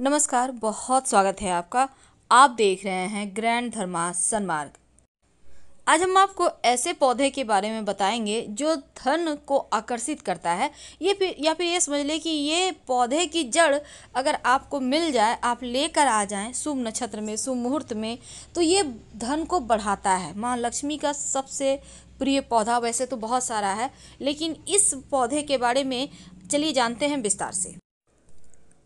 नमस्कार बहुत स्वागत है आपका आप देख रहे हैं ग्रैंड धर्मा सनमार्ग आज हम आपको ऐसे पौधे के बारे में बताएंगे जो धन को आकर्षित करता है ये फिर या फिर ये समझ लें कि ये पौधे की जड़ अगर आपको मिल जाए आप लेकर आ जाएं शुभ नक्षत्र में शुभ मुहूर्त में तो ये धन को बढ़ाता है माँ लक्ष्मी का सबसे प्रिय पौधा वैसे तो बहुत सारा है लेकिन इस पौधे के बारे में चलिए जानते हैं विस्तार से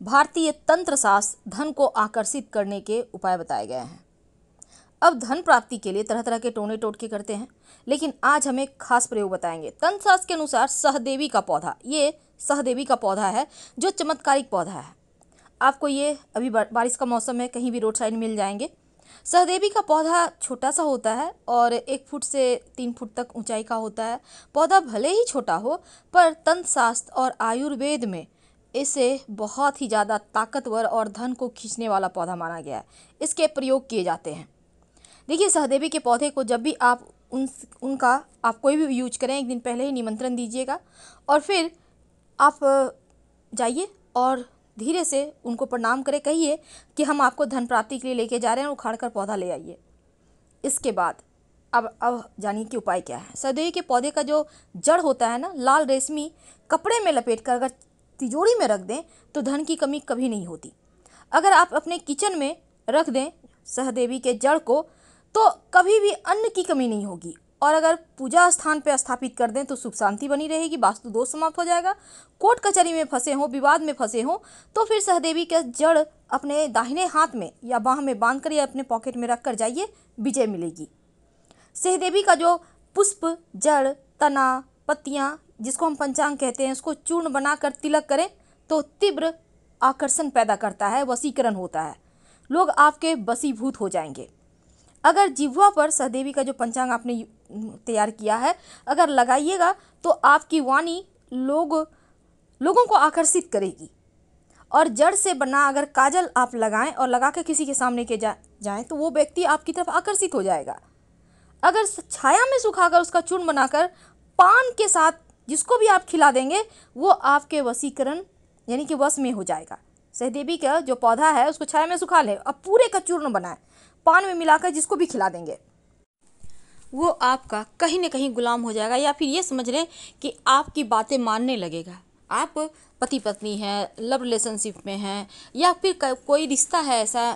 भारतीय तंत्र शास्त्र धन को आकर्षित करने के उपाय बताए गए हैं अब धन प्राप्ति के लिए तरह तरह के टोने टोटके करते हैं लेकिन आज हम एक खास प्रयोग बताएंगे तंत्र शास्त्र के अनुसार सहदेवी का पौधा ये सहदेवी का पौधा है जो चमत्कारिक पौधा है आपको ये अभी बारिश का मौसम है कहीं भी रोड साइड मिल जाएंगे सहदेवी का पौधा छोटा सा होता है और एक फुट से तीन फुट तक ऊंचाई का होता है पौधा भले ही छोटा हो पर तंत्र शास्त्र और आयुर्वेद में इसे बहुत ही ज़्यादा ताकतवर और धन को खींचने वाला पौधा माना गया है इसके प्रयोग किए जाते हैं देखिए सहदेवी के पौधे को जब भी आप उन उनका आप कोई भी यूज करें एक दिन पहले ही निमंत्रण दीजिएगा और फिर आप जाइए और धीरे से उनको प्रणाम करें कहिए कि हम आपको धन प्राप्ति के लिए लेके जा रहे हैं उखाड़ कर पौधा ले आइए इसके बाद अब अब जानिए कि उपाय क्या है सदैव के पौधे का जो जड़ होता है ना लाल रेशमी कपड़े में लपेट कर अगर तिजोरी में रख दें तो धन की कमी कभी नहीं होती अगर आप अपने किचन में रख दें सहदेवी के जड़ को तो कभी भी अन्न की कमी नहीं होगी और अगर पूजा स्थान पर स्थापित कर दें तो सुख शांति बनी रहेगी वास्तु दोष समाप्त हो जाएगा कोर्ट कचहरी में फंसे हों विवाद में फंसे हों तो फिर सहदेवी का जड़ अपने दाहिने हाथ में या बाह में बांध कर या अपने पॉकेट में रख कर जाइए विजय मिलेगी सहदेवी का जो पुष्प जड़ तना पत्तियाँ जिसको हम पंचांग कहते हैं उसको चूर्ण बनाकर तिलक करें तो तीव्र आकर्षण पैदा करता है वसीकरण होता है लोग आपके वसीभूत हो जाएंगे अगर जिह्वा पर सहदेवी का जो पंचांग आपने तैयार किया है अगर लगाइएगा तो आपकी वाणी लोग लोगों को आकर्षित करेगी और जड़ से बना अगर काजल आप लगाएं और लगा कर किसी के सामने के जा जाएँ तो वो व्यक्ति आपकी तरफ आकर्षित हो जाएगा अगर छाया में सुखाकर उसका चूर्ण बनाकर पान के साथ जिसको भी आप खिला देंगे वो आपके वसीकरण यानी कि वश में हो जाएगा सहदेवी का जो पौधा है उसको छाया में सुखा लें अब पूरे का चूर्ण बनाएं पान में मिलाकर जिसको भी खिला देंगे वो आपका कहीं ना कहीं गुलाम हो जाएगा या फिर ये समझ लें कि आपकी बातें मानने लगेगा आप पति पत्नी हैं लव रिलेशनशिप में हैं या फिर कोई रिश्ता है ऐसा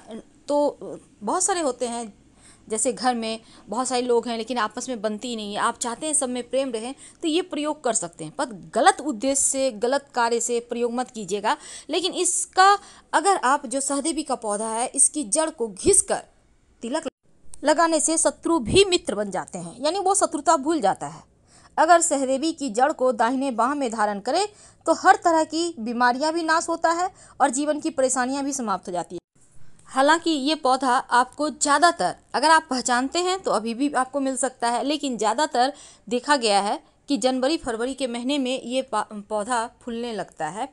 तो बहुत सारे होते हैं जैसे घर में बहुत सारे लोग हैं लेकिन आपस में बनती नहीं है आप चाहते हैं सब में प्रेम रहे तो ये प्रयोग कर सकते हैं पर गलत उद्देश्य से गलत कार्य से प्रयोग मत कीजिएगा लेकिन इसका अगर आप जो सहदेवी का पौधा है इसकी जड़ को घिस कर तिलक लगाने से शत्रु भी मित्र बन जाते हैं यानी वो शत्रुता भूल जाता है अगर सहदेवी की जड़ को दाहिने बाह में धारण करें तो हर तरह की बीमारियां भी नाश होता है और जीवन की परेशानियां भी समाप्त हो जाती है हालांकि ये पौधा आपको ज़्यादातर अगर आप पहचानते हैं तो अभी भी आपको मिल सकता है लेकिन ज़्यादातर देखा गया है कि जनवरी फरवरी के महीने में ये पौधा फूलने लगता है